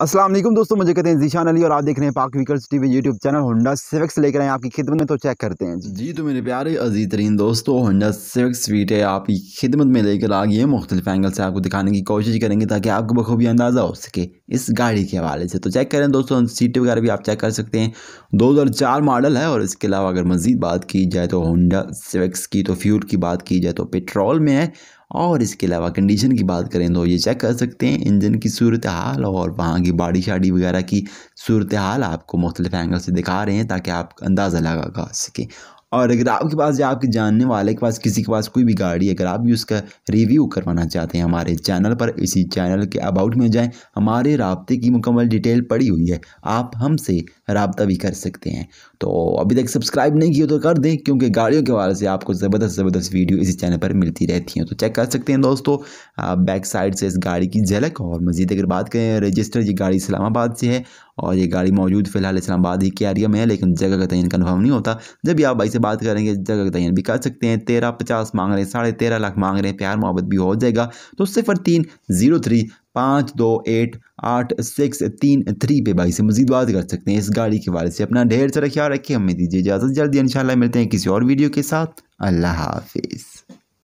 असलम दोस्तों मुझे कहते हैं जीशान अली और आप देख रहे हैं Pak vehicles TV YouTube channel Honda Civics लेकर आए आपकी खिदमत में तो चेक करते हैं जी, जी तो मेरे प्यारे अजीज तरीन दोस्तों होंडा सिविक्स स्वीट है आपकी खिदमत में लेकर आ गई है मुख्तलिफ एंगल से आपको दिखाने की कोशिश करेंगे ताकि आपको बखूबी अंदाज़ा हो सके इस गाड़ी के हवाले से तो चेक करें दोस्तों सीटें वगैरह भी आप चेक कर सकते हैं दो मॉडल है और इसके अलावा अगर मज़ीद बात की जाए तो होंडा सिविक्स की तो फ्यूल की बात की जाए तो पेट्रोल में है और इसके अलावा कंडीशन की बात करें तो ये चेक कर सकते हैं इंजन की सूरत हाल और वहाँ की बाड़ी शाड़ी वगैरह की सूरत हाल आपको मुख्तलिफ एंगल से दिखा रहे हैं ताकि आप अंदाज़ा लगा सकें और अगर आपके पास या आपके जानने वाले के पास किसी के पास कोई भी गाड़ी अगर आप भी उसका रिव्यू करवाना चाहते हैं हमारे चैनल पर इसी चैनल के अबाउट में जाएं हमारे रबते की मुकम्मल डिटेल पड़ी हुई है आप हमसे रबता भी कर सकते हैं तो अभी तक सब्सक्राइब नहीं किया तो कर दें क्योंकि गाड़ियों के हवाले से आपको ज़बरदस्त ज़बरदस्त वीडियो इसी चैनल पर मिलती रहती हैं तो चेक कर सकते हैं दोस्तों बैक साइड से इस गाड़ी की झलक और मज़ीद अगर बात करें रजिस्टर ये गाड़ी इस्लामाबाद से है और ये गाड़ी मौजूद फ़िलहाल इस्लामाबाद ही के एरिया में है लेकिन जगह का तयन कन्फर्म नहीं होता जब भी आप भाई से बात करेंगे जगह का तयन भी कर सकते हैं तेरह पचास मांग रहे हैं साढ़े तेरह लाख मांग रहे हैं प्यार मोहब्बत भी हो जाएगा तो सिफर तीन ज़ीरो थ्री पाँच दो एट आठ सिक्स तीन थ्री पे भाई से मजीद बात कर सकते हैं इस गाड़ी के बारे से अपना ढेर सारा ख्याल रखिए हमें दीजिए इजाज़त जल्दी इंशाल्लाह मिलते हैं किसी और वीडियो के साथ अल्लाह हाफिज़